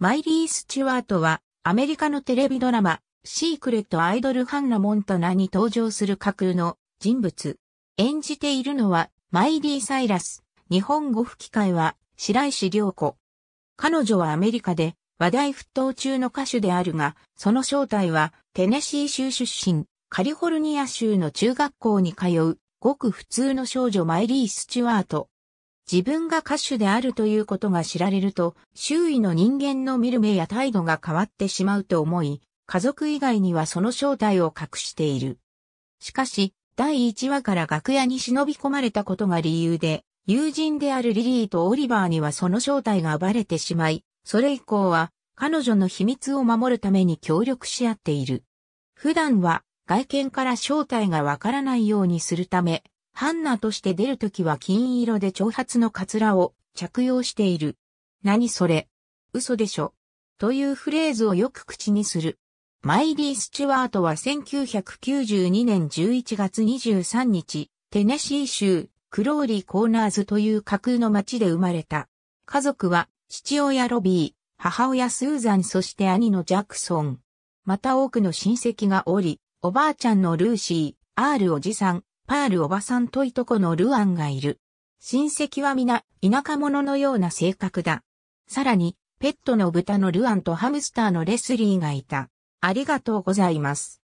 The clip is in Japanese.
マイリー・スチュワートは、アメリカのテレビドラマ、シークレット・アイドル・ハンナ・モントナに登場する架空の人物。演じているのは、マイリー・サイラス。日本語吹き替えは、白石良子。彼女はアメリカで、話題沸騰中の歌手であるが、その正体は、テネシー州出身、カリフォルニア州の中学校に通う、ごく普通の少女マイリー・スチュワート。自分が歌手であるということが知られると、周囲の人間の見る目や態度が変わってしまうと思い、家族以外にはその正体を隠している。しかし、第1話から楽屋に忍び込まれたことが理由で、友人であるリリーとオリバーにはその正体がバレてしまい、それ以降は彼女の秘密を守るために協力し合っている。普段は外見から正体がわからないようにするため、ハンナとして出るときは金色で長髪のカツラを着用している。何それ嘘でしょというフレーズをよく口にする。マイリー・スチュワートは1992年11月23日、テネシー州、クローリー・コーナーズという架空の町で生まれた。家族は、父親ロビー、母親スーザンそして兄のジャクソン。また多くの親戚がおり、おばあちゃんのルーシー、R おじさん、パールおばさんといとこのルアンがいる。親戚は皆、田舎者のような性格だ。さらに、ペットの豚のルアンとハムスターのレスリーがいた。ありがとうございます。